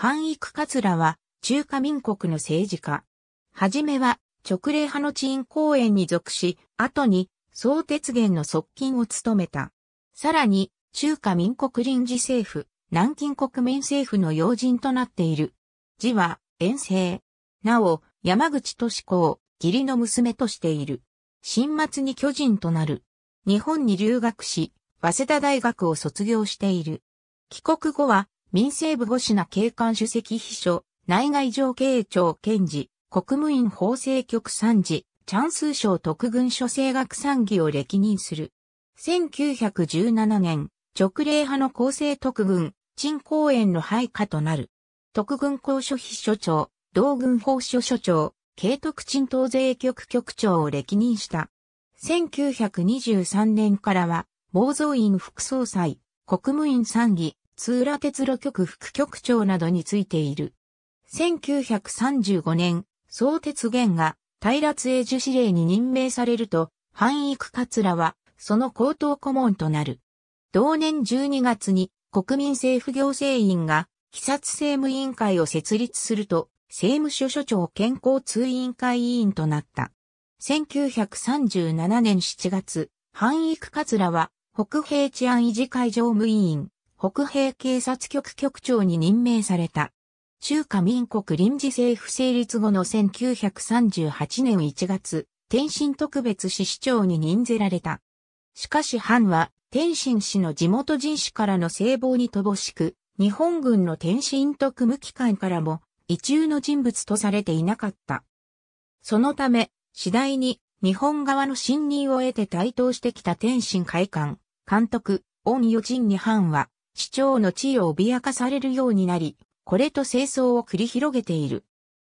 反育桂は中華民国の政治家。はじめは直令派の地院公園に属し、後に総鉄元の側近を務めた。さらに中華民国臨時政府、南京国民政府の要人となっている。字は遠征。なお、山口敏子を義理の娘としている。新末に巨人となる。日本に留学し、早稲田大学を卒業している。帰国後は、民政部五品警官主席秘書、内外情警長検事、国務院法制局参事、チャンス省特軍諸政学参議を歴任する。1917年、直令派の厚生特軍、陳公園の配下となる。特軍公所秘書長、同軍法所所長、慶徳陳東税局局長を歴任した。1923年からは、暴造院副総裁、国務院参議、津浦鉄路局副局長などについている。1935年、総鉄源が平津永寿司令に任命されると、範育桂はその高等顧問となる。同年12月に国民政府行政院が被殺政務委員会を設立すると、政務所所長健康通委員会委員となった。1937年7月、範育桂は北平治安維持会常務委員、北平警察局局長に任命された。中華民国臨時政府成立後の1938年1月、天津特別市市長に任ぜられた。しかし藩は、天津市の地元人士からの聖望に乏しく、日本軍の天津特務機関からも、異中の人物とされていなかった。そのため、次第に日本側の信任を得て台頭してきた天津会館、監督、恩与人に藩は、市長の地位を脅かされるようになり、これと清掃を繰り広げている。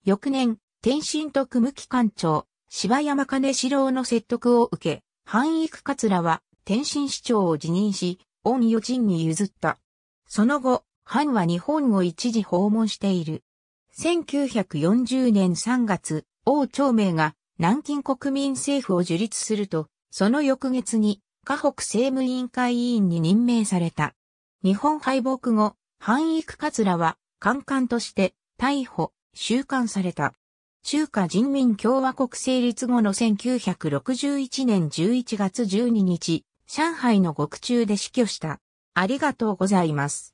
翌年、天津徳無機関長、柴山金四郎の説得を受け、藩育桂は天津市長を辞任し、恩与人に譲った。その後、藩は日本を一時訪問している。1940年3月、王長明が南京国民政府を樹立すると、その翌月に、河北政務委員会委員に任命された。日本敗北後、繁育ラは、官官として、逮捕、収監された。中華人民共和国成立後の1961年11月12日、上海の獄中で死去した。ありがとうございます。